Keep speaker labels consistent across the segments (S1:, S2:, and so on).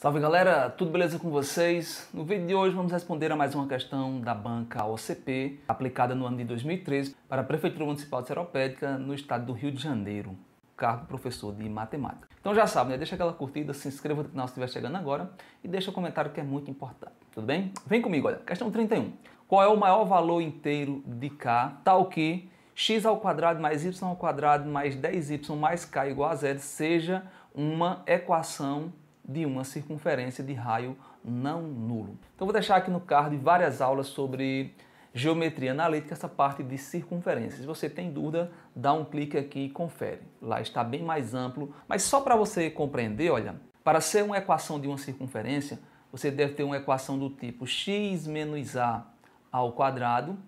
S1: Salve galera, tudo beleza com vocês? No vídeo de hoje vamos responder a mais uma questão da banca OCP, aplicada no ano de 2013 para a Prefeitura Municipal de Seropédica, no estado do Rio de Janeiro, cargo professor de matemática. Então já sabe, né? deixa aquela curtida, se inscreva no canal se estiver chegando agora e deixa o um comentário que é muito importante, tudo bem? Vem comigo, olha, questão 31. Qual é o maior valor inteiro de K, tal que x ao quadrado mais y ao quadrado mais 10y mais k igual a zero seja uma equação de uma circunferência de raio não nulo. Então vou deixar aqui no card várias aulas sobre geometria analítica, essa parte de circunferência. Se você tem dúvida, dá um clique aqui e confere. Lá está bem mais amplo, mas só para você compreender, olha, para ser uma equação de uma circunferência, você deve ter uma equação do tipo x menos a ao quadrado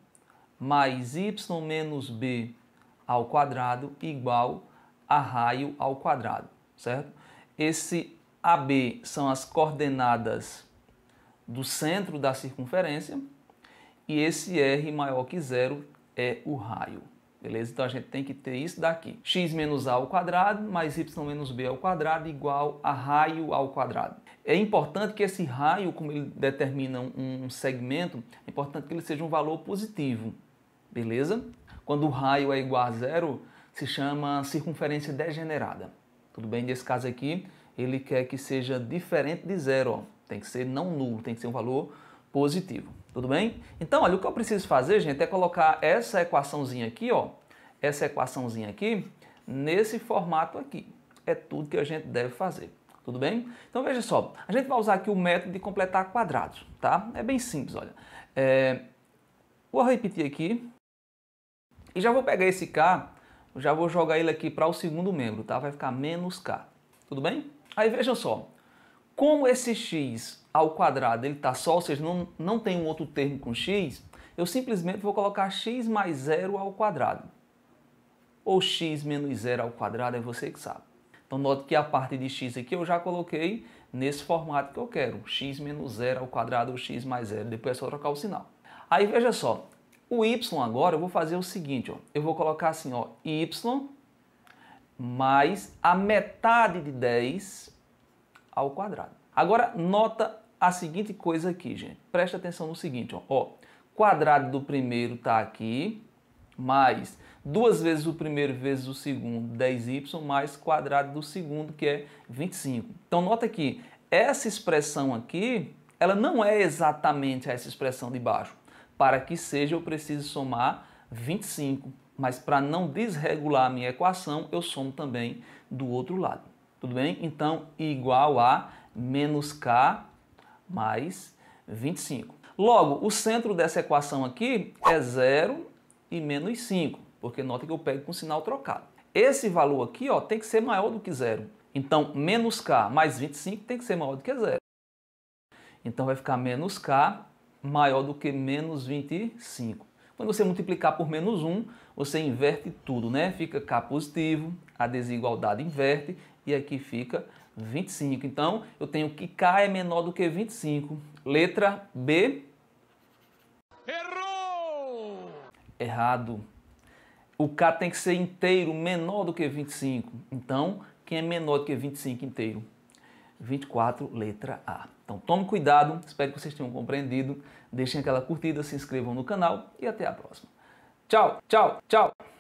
S1: mais y menos b ao quadrado igual a raio ao quadrado, certo? Esse AB são as coordenadas do centro da circunferência e esse R maior que zero é o raio. Beleza? Então a gente tem que ter isso daqui. x menos a ao quadrado mais y menos b ao quadrado igual a raio ao quadrado. É importante que esse raio, como ele determina um segmento, é importante que ele seja um valor positivo. Beleza? Quando o raio é igual a zero, se chama circunferência degenerada. Tudo bem? Nesse caso aqui, ele quer que seja diferente de zero. Ó. Tem que ser não nulo, tem que ser um valor positivo. Tudo bem? Então, olha, o que eu preciso fazer, gente, é colocar essa equaçãozinha aqui, ó, essa equaçãozinha aqui, nesse formato aqui. É tudo que a gente deve fazer. Tudo bem? Então, veja só, a gente vai usar aqui o método de completar quadrados, tá? É bem simples, olha. É... Vou repetir aqui. E já vou pegar esse K, já vou jogar ele aqui para o segundo membro, tá? Vai ficar menos K. Tudo bem? Aí vejam só, como esse x ao quadrado ele está só, ou seja, não, não tem um outro termo com x, eu simplesmente vou colocar x mais zero ao quadrado. Ou x menos zero ao quadrado, é você que sabe. Então note que a parte de x aqui eu já coloquei nesse formato que eu quero, x menos zero ao quadrado ou x mais zero, depois é só trocar o sinal. Aí veja só, o y agora eu vou fazer o seguinte, ó, eu vou colocar assim, ó, y mais a metade de 10 ao quadrado. Agora, nota a seguinte coisa aqui, gente. Presta atenção no seguinte, ó. quadrado do primeiro está aqui, mais duas vezes o primeiro vezes o segundo, 10y, mais quadrado do segundo, que é 25. Então, nota que essa expressão aqui, ela não é exatamente essa expressão de baixo. Para que seja, eu preciso somar 25 mas para não desregular a minha equação, eu somo também do outro lado. Tudo bem? Então, igual a menos k mais 25. Logo, o centro dessa equação aqui é 0 e menos 5, porque nota que eu pego com sinal trocado. Esse valor aqui ó, tem que ser maior do que zero. Então, menos k mais 25 tem que ser maior do que zero. Então, vai ficar menos k maior do que menos 25. Quando você multiplicar por menos 1, você inverte tudo, né? Fica K positivo, a desigualdade inverte e aqui fica 25. Então, eu tenho que K é menor do que 25. Letra B. Errou! Errado. O K tem que ser inteiro menor do que 25. Então, quem é menor do que 25 inteiro? 24, letra A. Então tome cuidado, espero que vocês tenham compreendido. Deixem aquela curtida, se inscrevam no canal e até a próxima. Tchau, tchau, tchau!